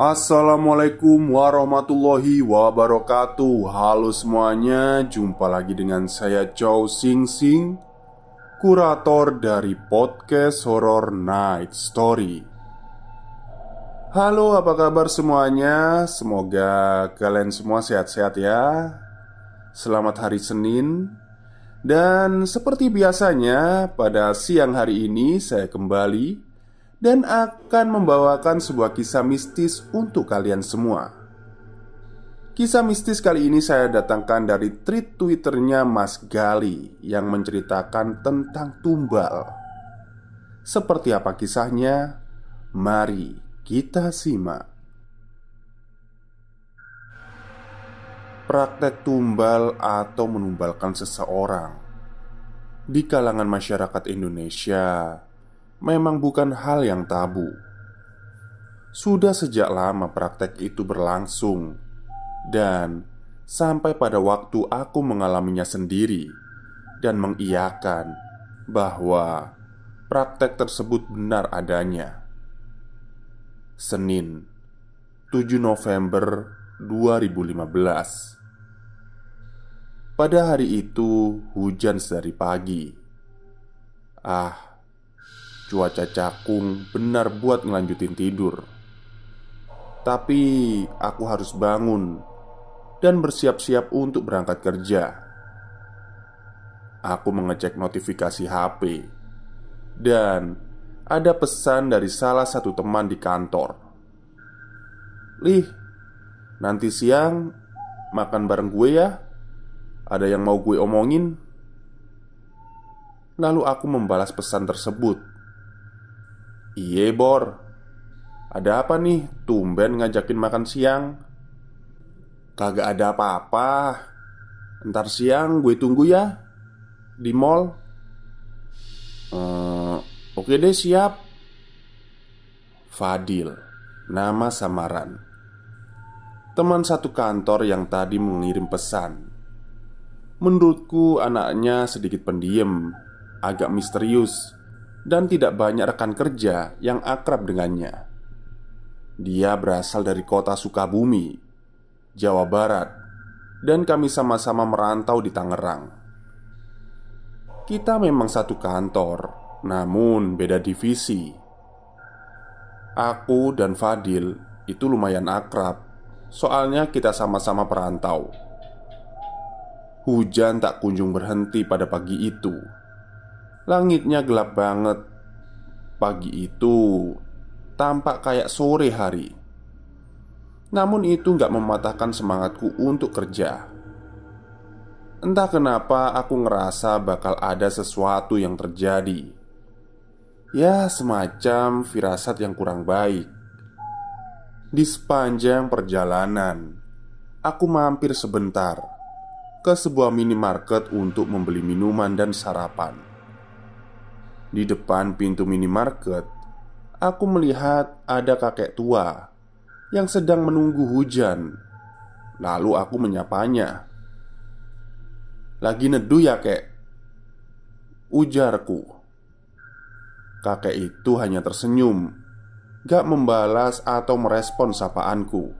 Assalamualaikum warahmatullahi wabarakatuh Halo semuanya, jumpa lagi dengan saya Chow Sing Sing Kurator dari podcast Horror Night Story Halo apa kabar semuanya, semoga kalian semua sehat-sehat ya Selamat hari Senin Dan seperti biasanya pada siang hari ini saya kembali dan akan membawakan sebuah kisah mistis untuk kalian semua. Kisah mistis kali ini saya datangkan dari tweet Twitternya Mas Gali yang menceritakan tentang tumbal. Seperti apa kisahnya? Mari kita simak. Praktek tumbal atau menumbalkan seseorang di kalangan masyarakat Indonesia memang bukan hal yang tabu. Sudah sejak lama praktek itu berlangsung, dan sampai pada waktu aku mengalaminya sendiri dan mengiyakan bahwa praktek tersebut benar adanya. Senin, 7 November 2015. Pada hari itu hujan sedari pagi. Ah, Cuaca cakung benar buat ngelanjutin tidur Tapi aku harus bangun Dan bersiap-siap untuk berangkat kerja Aku mengecek notifikasi HP Dan ada pesan dari salah satu teman di kantor Lih, nanti siang makan bareng gue ya Ada yang mau gue omongin Lalu aku membalas pesan tersebut Iye Bor Ada apa nih tumben ngajakin makan siang Kagak ada apa-apa Ntar siang gue tunggu ya Di mall ehm, Oke deh siap Fadil Nama samaran Teman satu kantor yang tadi mengirim pesan Menurutku anaknya sedikit pendiam Agak misterius dan tidak banyak rekan kerja yang akrab dengannya. Dia berasal dari kota Sukabumi, Jawa Barat, dan kami sama-sama merantau di Tangerang. Kita memang satu kantor, namun beda divisi. Aku dan Fadil itu lumayan akrab, soalnya kita sama-sama perantau. Hujan tak kunjung berhenti pada pagi itu Langitnya gelap banget. Pagi itu tampak kayak sore hari. Namun itu gak mematahkan semangatku untuk kerja. Entah kenapa aku ngerasa bakal ada sesuatu yang terjadi. Ya, semacam firasat yang kurang baik. Di sepanjang perjalanan, aku mampir sebentar ke sebuah minimarket untuk membeli minuman dan sarapan. Di depan pintu minimarket, aku melihat ada kakek tua yang sedang menunggu hujan. Lalu aku menyapanya. "Lagi neduh ya, Kek?" ujarku. Kakek itu hanya tersenyum, gak membalas atau merespon sapaanku.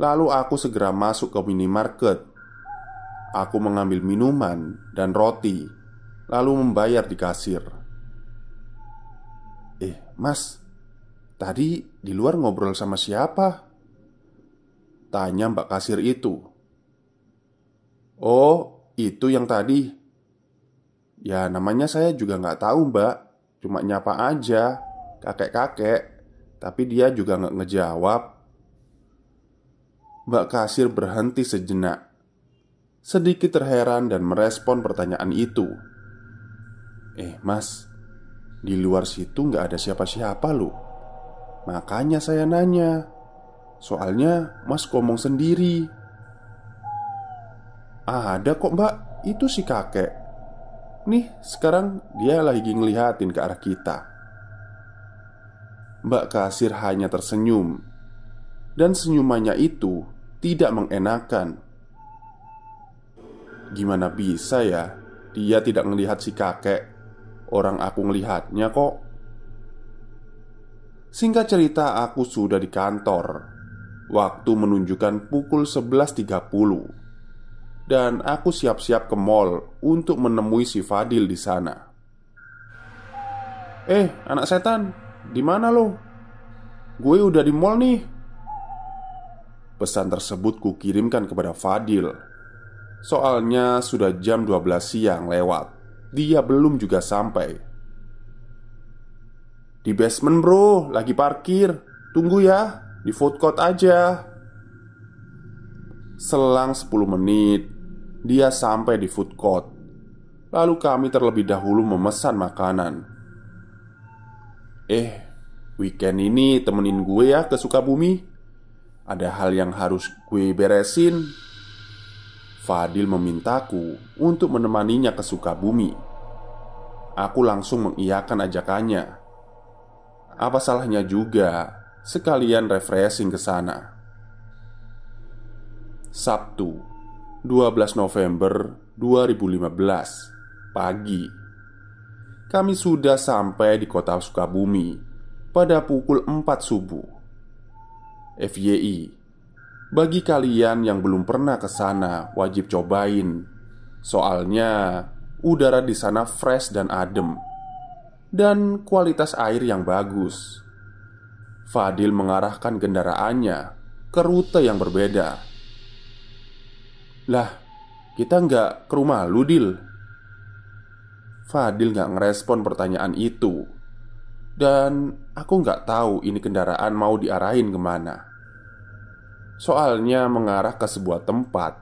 Lalu aku segera masuk ke minimarket. Aku mengambil minuman dan roti lalu membayar di kasir. "Eh, Mas, tadi di luar ngobrol sama siapa?" tanya Mbak kasir itu. "Oh, itu yang tadi." "Ya, namanya saya juga nggak tahu, Mbak. Cuma nyapa aja, kakek-kakek." Tapi dia juga nggak ngejawab. Mbak kasir berhenti sejenak sedikit terheran dan merespon pertanyaan itu. Eh mas Di luar situ nggak ada siapa-siapa loh Makanya saya nanya Soalnya mas ngomong sendiri Ada kok mbak Itu si kakek Nih sekarang dia lagi ngelihatin ke arah kita Mbak kasir hanya tersenyum Dan senyumannya itu tidak mengenakan Gimana bisa ya Dia tidak melihat si kakek Orang aku ngelihatnya kok Singkat cerita aku sudah di kantor Waktu menunjukkan pukul 11.30 Dan aku siap-siap ke mall untuk menemui si Fadil di sana Eh, anak setan, di mana lo? Gue udah di mall nih Pesan tersebut kukirimkan kepada Fadil Soalnya sudah jam 12 siang lewat dia belum juga sampai. Di basement bro, lagi parkir. Tunggu ya, di food court aja. Selang 10 menit, dia sampai di food court. Lalu kami terlebih dahulu memesan makanan. Eh, weekend ini temenin gue ya ke Sukabumi. Ada hal yang harus gue beresin. Fadil memintaku untuk menemaninya ke Sukabumi. Aku langsung mengiyakan ajakannya. Apa salahnya juga sekalian refreshing ke sana. Sabtu, 12 November 2015, pagi. Kami sudah sampai di kota Sukabumi pada pukul 4 subuh. FYI, bagi kalian yang belum pernah ke sana, wajib cobain. Soalnya udara di sana fresh dan adem. Dan kualitas air yang bagus. Fadil mengarahkan kendaraannya ke rute yang berbeda. Lah, kita nggak ke rumah Ludil? Fadil nggak ngerespon pertanyaan itu Dan aku nggak tahu ini kendaraan mau diarahin kemana soalnya mengarah ke sebuah tempat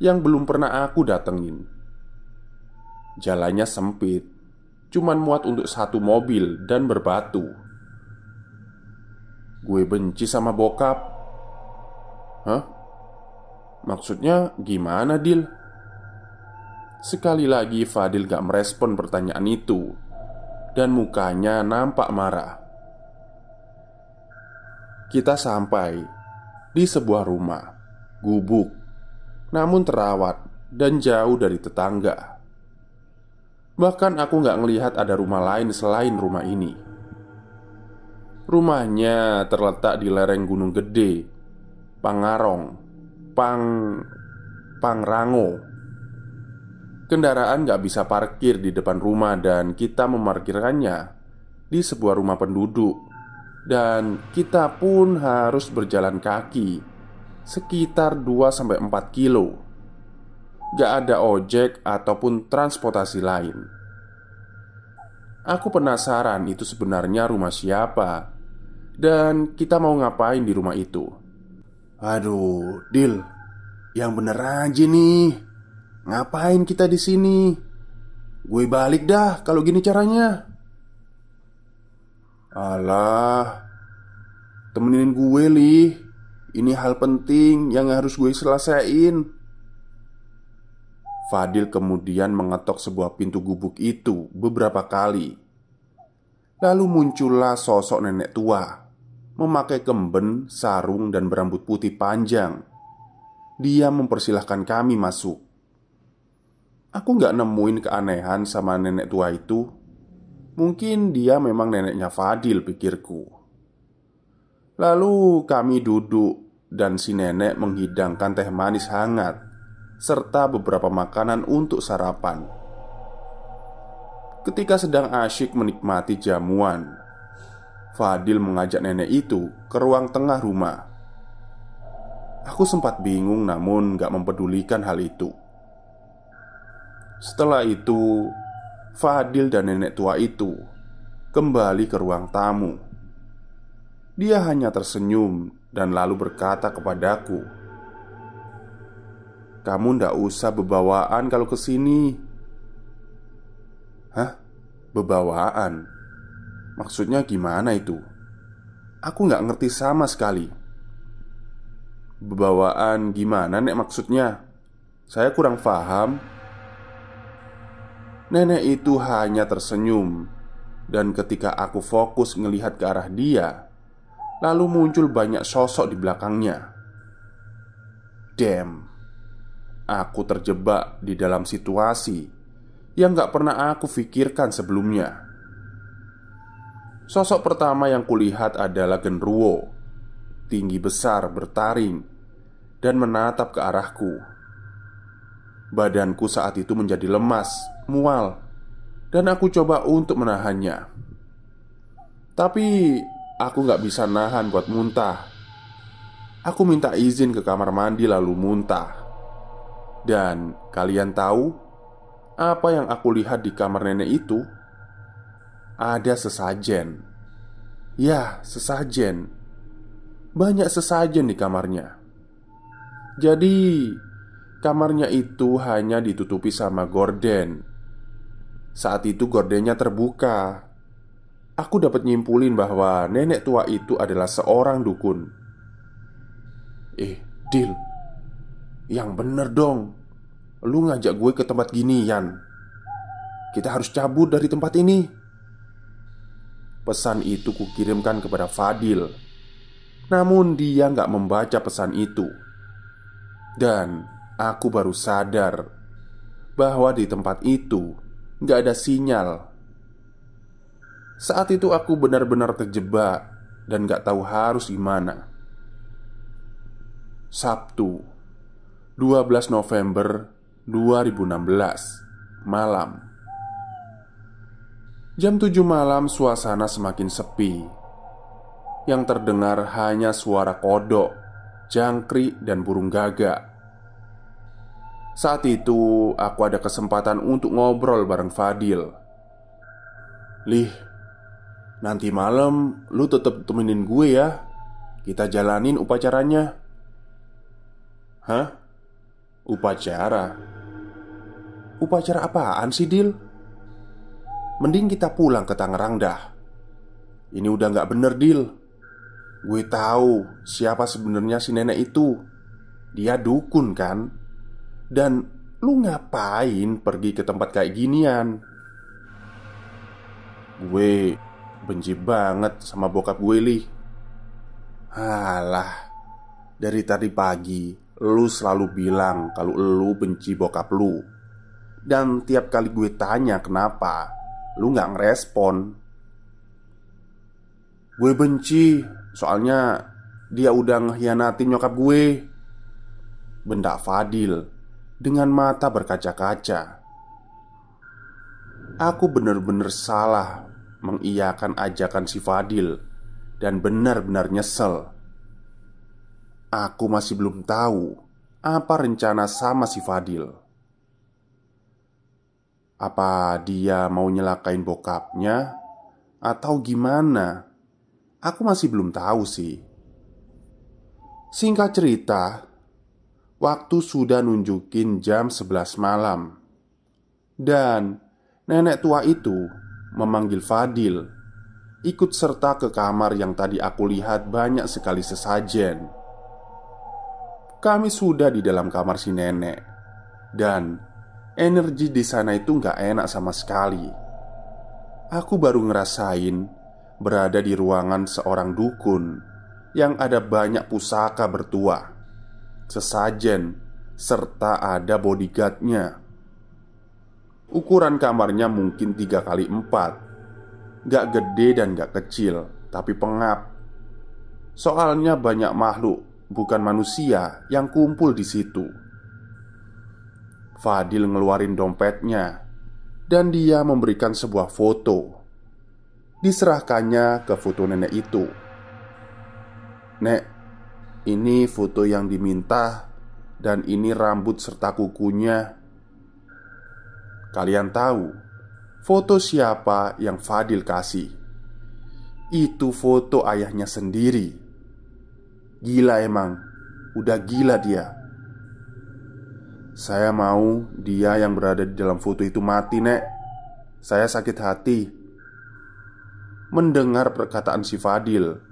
yang belum pernah aku datengin. Jalannya sempit, cuman muat untuk satu mobil dan berbatu. Gue benci sama bokap. Hah? Maksudnya gimana, Dil? Sekali lagi Fadil gak merespon pertanyaan itu Dan mukanya nampak marah Kita sampai di sebuah rumah gubuk, namun terawat dan jauh dari tetangga. Bahkan aku nggak ngelihat ada rumah lain selain rumah ini. Rumahnya terletak di lereng Gunung Gede, Pangarong, Pang Pangrango. Kendaraan nggak bisa parkir di depan rumah dan kita memarkirkannya di sebuah rumah penduduk dan kita pun harus berjalan kaki sekitar 2-4 kilo. Gak ada ojek ataupun transportasi lain. Aku penasaran itu sebenarnya rumah siapa dan kita mau ngapain di rumah itu. Aduh, Dil, yang bener aja nih. Ngapain kita di sini? Gue balik dah kalau gini caranya. Alah, temenin gue, Li. Ini hal penting yang harus gue selesain. Fadil kemudian mengetok sebuah pintu gubuk itu beberapa kali. Lalu muncullah sosok nenek tua, memakai kemben, sarung, dan berambut putih panjang. Dia mempersilahkan kami masuk. Aku nggak nemuin keanehan sama nenek tua itu Mungkin dia memang neneknya Fadil, pikirku. Lalu kami duduk, dan si nenek menghidangkan teh manis hangat serta beberapa makanan untuk sarapan. Ketika sedang asyik menikmati jamuan, Fadil mengajak nenek itu ke ruang tengah rumah. Aku sempat bingung, namun gak mempedulikan hal itu. Setelah itu, Fadil dan nenek tua itu kembali ke ruang tamu. Dia hanya tersenyum dan lalu berkata kepadaku, "Kamu ndak usah bebawaan kalau ke sini." "Hah? Bebawaan? Maksudnya gimana itu?" Aku nggak ngerti sama sekali. Bebawaan gimana, Nek? Maksudnya, saya kurang paham. Nenek itu hanya tersenyum Dan ketika aku fokus melihat ke arah dia Lalu muncul banyak sosok di belakangnya Damn Aku terjebak di dalam situasi Yang gak pernah aku pikirkan sebelumnya Sosok pertama yang kulihat adalah Genruo, Tinggi besar bertaring Dan menatap ke arahku Badanku saat itu menjadi lemas, mual, dan aku coba untuk menahannya. Tapi aku gak bisa nahan buat muntah. Aku minta izin ke kamar mandi lalu muntah. Dan kalian tahu apa yang aku lihat di kamar nenek itu? Ada sesajen. Ya, sesajen. Banyak sesajen di kamarnya. Jadi, Kamarnya itu hanya ditutupi sama gorden. Saat itu gordennya terbuka. Aku dapat nyimpulin bahwa nenek tua itu adalah seorang dukun. Eh, Dil. Yang bener dong. Lu ngajak gue ke tempat gini, Yan. Kita harus cabut dari tempat ini. Pesan itu kukirimkan kepada Fadil. Namun dia nggak membaca pesan itu. Dan aku baru sadar bahwa di tempat itu nggak ada sinyal. Saat itu aku benar-benar terjebak dan nggak tahu harus gimana. Sabtu, 12 November 2016, malam. Jam 7 malam suasana semakin sepi. Yang terdengar hanya suara kodok, jangkrik dan burung gagak saat itu aku ada kesempatan untuk ngobrol bareng Fadil Lih, nanti malam lu tetap temenin gue ya Kita jalanin upacaranya Hah? Upacara? Upacara apaan sih Dil? Mending kita pulang ke Tangerang dah Ini udah gak bener Dil Gue tahu siapa sebenarnya si nenek itu Dia dukun kan? Dan lu ngapain pergi ke tempat kayak ginian? Gue benci banget sama bokap gue, Li. Alah, dari tadi pagi lu selalu bilang kalau lu benci bokap lu. Dan tiap kali gue tanya kenapa, lu gak ngerespon. Gue benci, soalnya dia udah ngehianatin nyokap gue. Benda Fadil dengan mata berkaca-kaca. Aku benar-benar salah mengiyakan ajakan si Fadil dan benar-benar nyesel. Aku masih belum tahu apa rencana sama si Fadil. Apa dia mau nyelakain bokapnya atau gimana? Aku masih belum tahu sih. Singkat cerita, Waktu sudah nunjukin jam 11 malam Dan nenek tua itu memanggil Fadil Ikut serta ke kamar yang tadi aku lihat banyak sekali sesajen Kami sudah di dalam kamar si nenek Dan energi di sana itu nggak enak sama sekali Aku baru ngerasain berada di ruangan seorang dukun yang ada banyak pusaka bertuah sesajen, serta ada bodyguardnya Ukuran kamarnya mungkin tiga kali empat, Gak gede dan gak kecil, tapi pengap Soalnya banyak makhluk, bukan manusia, yang kumpul di situ Fadil ngeluarin dompetnya Dan dia memberikan sebuah foto Diserahkannya ke foto nenek itu Nek, ini foto yang diminta dan ini rambut serta kukunya. Kalian tahu foto siapa yang Fadil kasih? Itu foto ayahnya sendiri. Gila emang, udah gila dia. Saya mau dia yang berada di dalam foto itu mati, Nek. Saya sakit hati mendengar perkataan si Fadil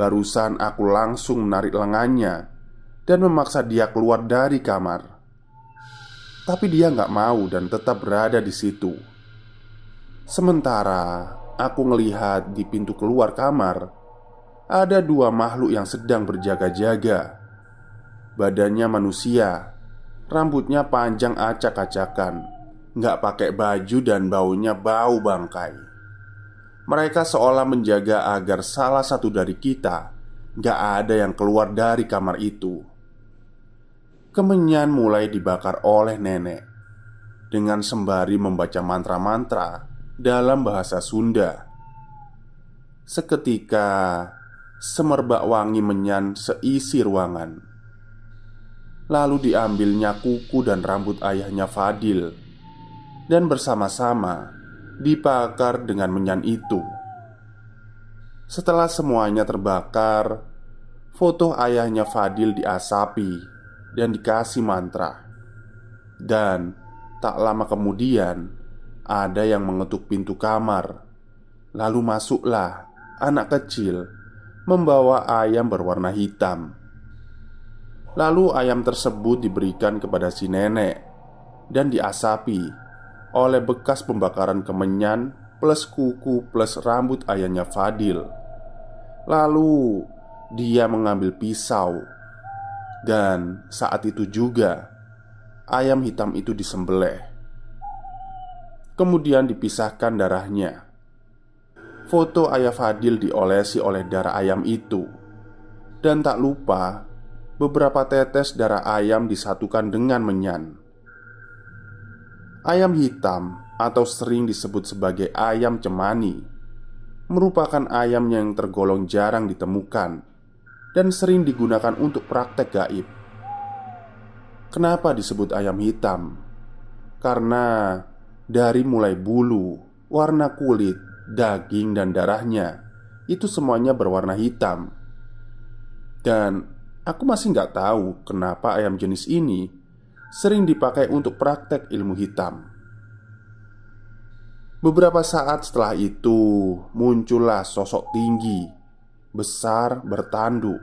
Barusan aku langsung menarik lengannya Dan memaksa dia keluar dari kamar Tapi dia nggak mau dan tetap berada di situ Sementara aku melihat di pintu keluar kamar Ada dua makhluk yang sedang berjaga-jaga Badannya manusia Rambutnya panjang acak-acakan Nggak pakai baju dan baunya bau bangkai mereka seolah menjaga agar salah satu dari kita Gak ada yang keluar dari kamar itu Kemenyan mulai dibakar oleh nenek Dengan sembari membaca mantra-mantra Dalam bahasa Sunda Seketika Semerbak wangi menyan seisi ruangan Lalu diambilnya kuku dan rambut ayahnya Fadil Dan bersama-sama dibakar dengan menyan itu. Setelah semuanya terbakar, foto ayahnya Fadil diasapi dan dikasih mantra. Dan tak lama kemudian, ada yang mengetuk pintu kamar. Lalu masuklah anak kecil membawa ayam berwarna hitam. Lalu ayam tersebut diberikan kepada si nenek dan diasapi oleh bekas pembakaran kemenyan plus kuku plus rambut ayahnya Fadil. Lalu dia mengambil pisau dan saat itu juga ayam hitam itu disembelih. Kemudian dipisahkan darahnya. Foto ayah Fadil diolesi oleh darah ayam itu. Dan tak lupa beberapa tetes darah ayam disatukan dengan menyan. Ayam hitam atau sering disebut sebagai ayam cemani merupakan ayam yang tergolong jarang ditemukan dan sering digunakan untuk praktek gaib. Kenapa disebut ayam hitam? Karena dari mulai bulu, warna kulit, daging, dan darahnya itu semuanya berwarna hitam. Dan aku masih nggak tahu kenapa ayam jenis ini sering dipakai untuk praktek ilmu hitam. Beberapa saat setelah itu, muncullah sosok tinggi, besar, bertanduk.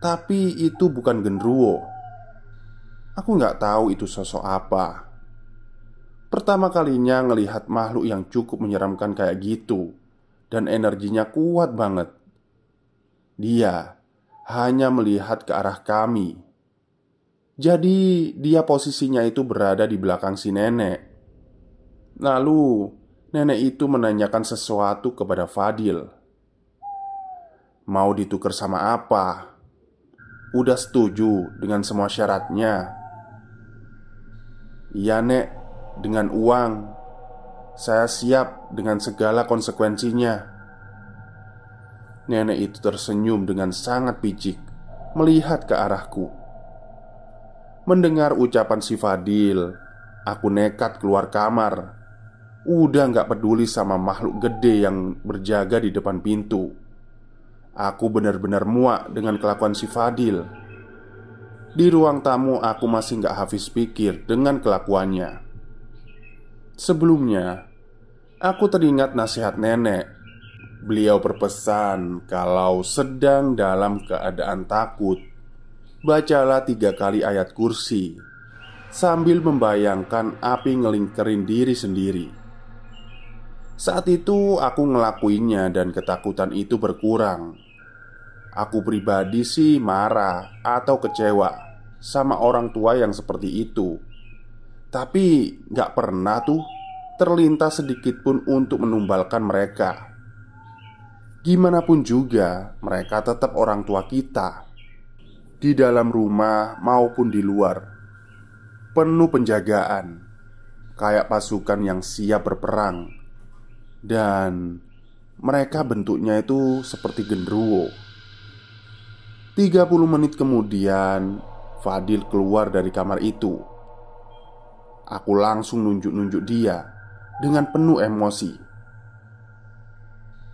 Tapi itu bukan genderuwo. Aku nggak tahu itu sosok apa. Pertama kalinya ngelihat makhluk yang cukup menyeramkan kayak gitu, dan energinya kuat banget. Dia hanya melihat ke arah kami jadi dia posisinya itu berada di belakang si nenek Lalu nenek itu menanyakan sesuatu kepada Fadil Mau ditukar sama apa? Udah setuju dengan semua syaratnya Iya nek, dengan uang Saya siap dengan segala konsekuensinya Nenek itu tersenyum dengan sangat picik, Melihat ke arahku Mendengar ucapan si Fadil Aku nekat keluar kamar Udah gak peduli sama makhluk gede yang berjaga di depan pintu Aku benar-benar muak dengan kelakuan si Fadil Di ruang tamu aku masih gak habis pikir dengan kelakuannya Sebelumnya Aku teringat nasihat nenek Beliau berpesan kalau sedang dalam keadaan takut Bacalah tiga kali ayat kursi Sambil membayangkan api ngelingkerin diri sendiri Saat itu aku ngelakuinya dan ketakutan itu berkurang Aku pribadi sih marah atau kecewa Sama orang tua yang seperti itu Tapi gak pernah tuh terlintas sedikit pun untuk menumbalkan mereka Gimana pun juga, mereka tetap orang tua kita di dalam rumah maupun di luar, penuh penjagaan, kayak pasukan yang siap berperang, dan mereka bentuknya itu seperti genderuwo. 30 menit kemudian, Fadil keluar dari kamar itu. Aku langsung nunjuk-nunjuk dia dengan penuh emosi.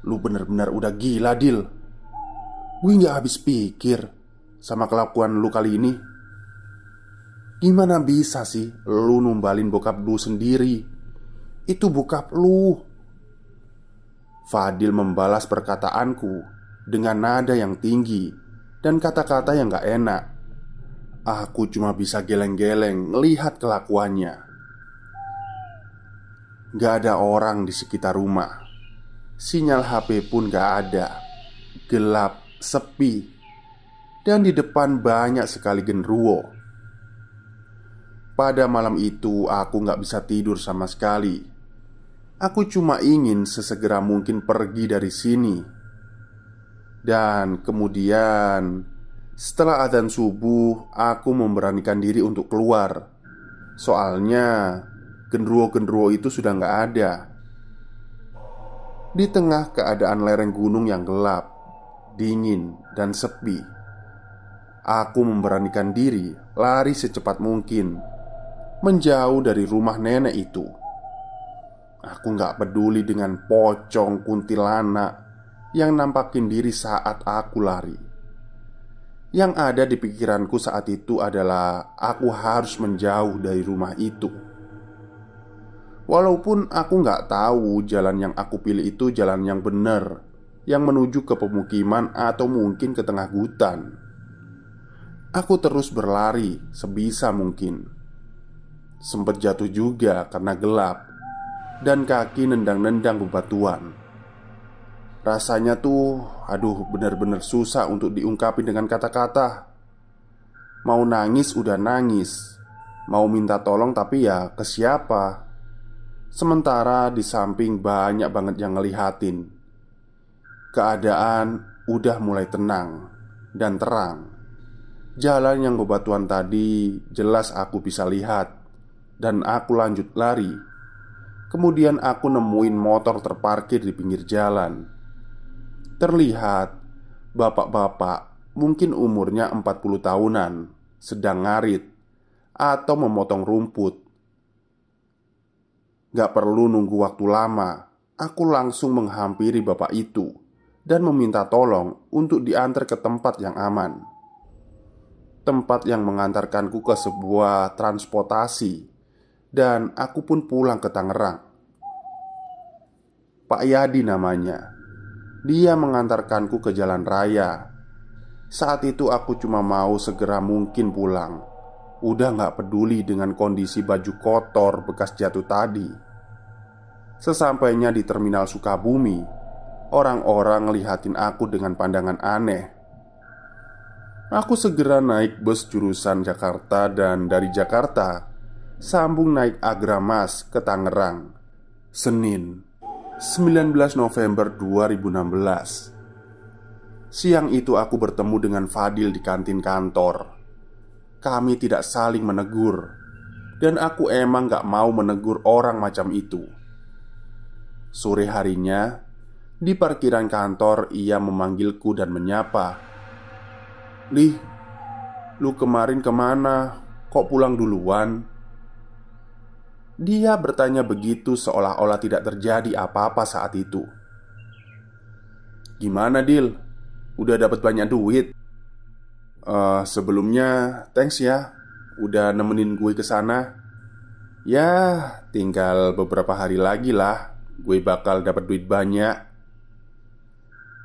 Lu bener-bener udah gila, Dil. Gue gak habis pikir sama kelakuan lu kali ini? Gimana bisa sih lu numbalin bokap lu sendiri? Itu bokap lu. Fadil membalas perkataanku dengan nada yang tinggi dan kata-kata yang gak enak. Aku cuma bisa geleng-geleng melihat kelakuannya. Gak ada orang di sekitar rumah. Sinyal HP pun gak ada. Gelap, sepi, dan di depan banyak sekali genruwo. Pada malam itu, aku nggak bisa tidur sama sekali. Aku cuma ingin sesegera mungkin pergi dari sini, dan kemudian setelah azan subuh, aku memberanikan diri untuk keluar. Soalnya, genruwo-genruwo itu sudah nggak ada. Di tengah keadaan lereng gunung yang gelap, dingin, dan sepi Aku memberanikan diri lari secepat mungkin Menjauh dari rumah nenek itu Aku nggak peduli dengan pocong kuntilanak Yang nampakin diri saat aku lari Yang ada di pikiranku saat itu adalah Aku harus menjauh dari rumah itu Walaupun aku nggak tahu jalan yang aku pilih itu jalan yang benar Yang menuju ke pemukiman atau mungkin ke tengah hutan aku terus berlari sebisa mungkin. Sempat jatuh juga karena gelap dan kaki nendang-nendang bebatuan. Rasanya tuh, aduh, benar-benar susah untuk diungkapin dengan kata-kata. Mau nangis udah nangis, mau minta tolong tapi ya ke siapa? Sementara di samping banyak banget yang ngelihatin. Keadaan udah mulai tenang dan terang. Jalan yang bebatuan tadi jelas aku bisa lihat Dan aku lanjut lari Kemudian aku nemuin motor terparkir di pinggir jalan Terlihat Bapak-bapak mungkin umurnya 40 tahunan Sedang ngarit Atau memotong rumput Gak perlu nunggu waktu lama Aku langsung menghampiri bapak itu Dan meminta tolong untuk diantar ke tempat yang aman tempat yang mengantarkanku ke sebuah transportasi, dan aku pun pulang ke Tangerang. Pak Yadi namanya. Dia mengantarkanku ke jalan raya. Saat itu aku cuma mau segera mungkin pulang. Udah gak peduli dengan kondisi baju kotor bekas jatuh tadi. Sesampainya di terminal Sukabumi, orang-orang ngelihatin aku dengan pandangan aneh. Aku segera naik bus jurusan Jakarta dan dari Jakarta sambung naik Agramas ke Tangerang. Senin, 19 November 2016. Siang itu aku bertemu dengan Fadil di kantin kantor. Kami tidak saling menegur dan aku emang gak mau menegur orang macam itu. Sore harinya, di parkiran kantor ia memanggilku dan menyapa Lih, lu kemarin kemana? Kok pulang duluan? Dia bertanya begitu seolah-olah tidak terjadi apa-apa saat itu. Gimana, Dil? Udah dapat banyak duit? Uh, sebelumnya, thanks ya. Udah nemenin gue ke sana. Ya, tinggal beberapa hari lagi lah. Gue bakal dapat duit banyak.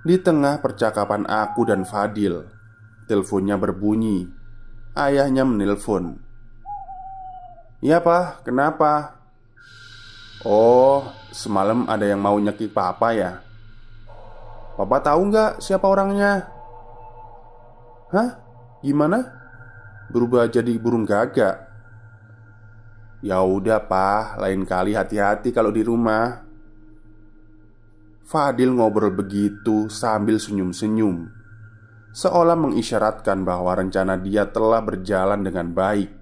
Di tengah percakapan aku dan Fadil, Teleponnya berbunyi Ayahnya menelpon Iya pak, kenapa? Oh, semalam ada yang mau nyekik papa ya? Papa tahu nggak siapa orangnya? Hah? Gimana? Berubah jadi burung gagak? Ya udah pak, lain kali hati-hati kalau di rumah. Fadil ngobrol begitu sambil senyum-senyum seolah mengisyaratkan bahwa rencana dia telah berjalan dengan baik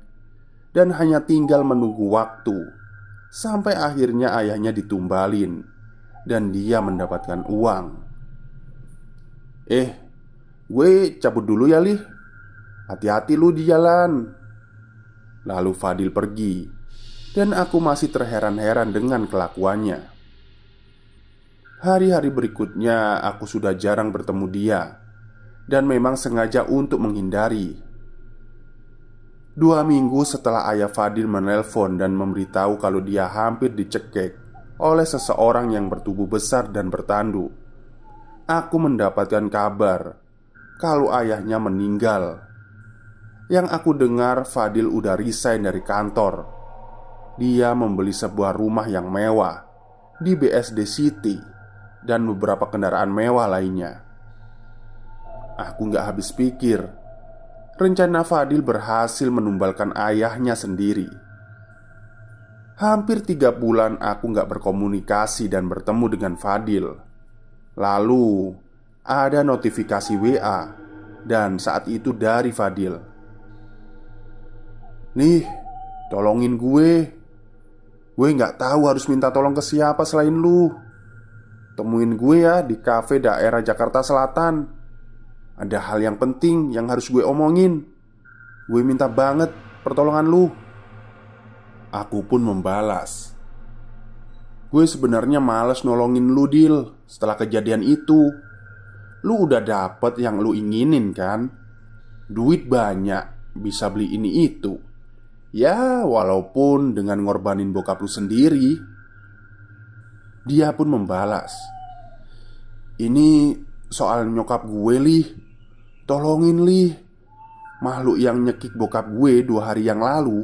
dan hanya tinggal menunggu waktu sampai akhirnya ayahnya ditumbalin dan dia mendapatkan uang. Eh, gue cabut dulu ya, Lih. Hati-hati lu di jalan. Lalu Fadil pergi, dan aku masih terheran-heran dengan kelakuannya. Hari-hari berikutnya, aku sudah jarang bertemu dia dan memang sengaja untuk menghindari. Dua minggu setelah ayah Fadil menelpon dan memberitahu kalau dia hampir dicekek oleh seseorang yang bertubuh besar dan bertandu, aku mendapatkan kabar kalau ayahnya meninggal. Yang aku dengar, Fadil udah resign dari kantor. Dia membeli sebuah rumah yang mewah di BSD City dan beberapa kendaraan mewah lainnya. Aku nggak habis pikir Rencana Fadil berhasil menumbalkan ayahnya sendiri Hampir tiga bulan aku nggak berkomunikasi dan bertemu dengan Fadil Lalu ada notifikasi WA Dan saat itu dari Fadil Nih, tolongin gue Gue nggak tahu harus minta tolong ke siapa selain lu Temuin gue ya di kafe daerah Jakarta Selatan ada hal yang penting yang harus gue omongin. Gue minta banget pertolongan lu." Aku pun membalas. Gue sebenarnya males nolongin lu, Dil, setelah kejadian itu. Lu udah dapet yang lu inginin kan? Duit banyak, bisa beli ini itu. Ya, walaupun dengan ngorbanin bokap lu sendiri. Dia pun membalas. Ini soal nyokap gue, Lih. Tolongin Li Makhluk yang nyekik bokap gue dua hari yang lalu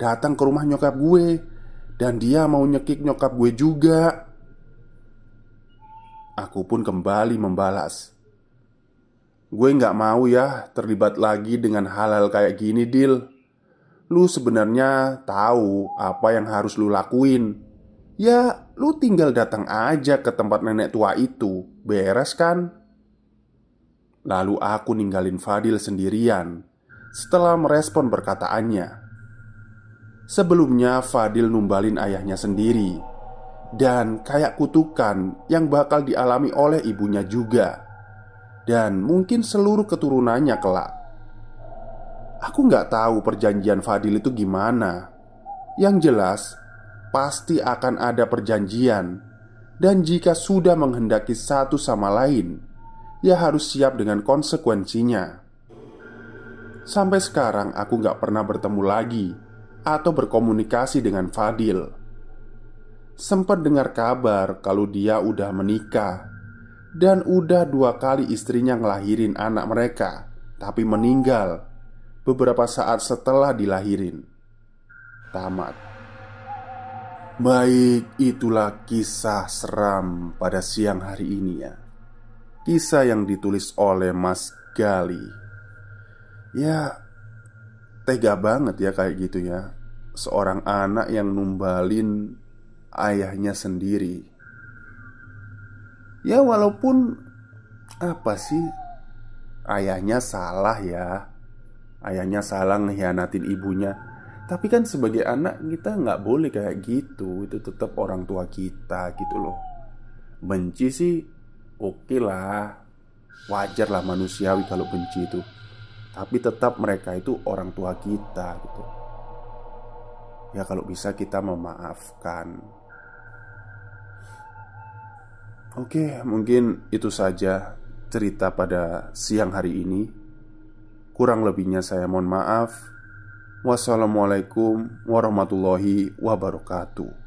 Datang ke rumah nyokap gue Dan dia mau nyekik nyokap gue juga Aku pun kembali membalas Gue nggak mau ya terlibat lagi dengan hal-hal kayak gini, Dil. Lu sebenarnya tahu apa yang harus lu lakuin. Ya, lu tinggal datang aja ke tempat nenek tua itu. Beres kan? Lalu aku ninggalin Fadil sendirian setelah merespon perkataannya. Sebelumnya Fadil numbalin ayahnya sendiri dan kayak kutukan yang bakal dialami oleh ibunya juga dan mungkin seluruh keturunannya kelak. Aku nggak tahu perjanjian Fadil itu gimana. Yang jelas, pasti akan ada perjanjian, dan jika sudah menghendaki satu sama lain, ya harus siap dengan konsekuensinya. Sampai sekarang aku gak pernah bertemu lagi atau berkomunikasi dengan Fadil. Sempat dengar kabar kalau dia udah menikah dan udah dua kali istrinya ngelahirin anak mereka, tapi meninggal beberapa saat setelah dilahirin. Tamat. Baik, itulah kisah seram pada siang hari ini ya. Kisah yang ditulis oleh Mas Gali Ya Tega banget ya kayak gitu ya Seorang anak yang numbalin Ayahnya sendiri Ya walaupun Apa sih Ayahnya salah ya Ayahnya salah ngehianatin ibunya Tapi kan sebagai anak kita nggak boleh kayak gitu Itu tetap orang tua kita gitu loh Benci sih Oke okay lah Wajar lah manusiawi kalau benci itu Tapi tetap mereka itu orang tua kita gitu Ya kalau bisa kita memaafkan Oke okay, mungkin itu saja cerita pada siang hari ini Kurang lebihnya saya mohon maaf Wassalamualaikum warahmatullahi wabarakatuh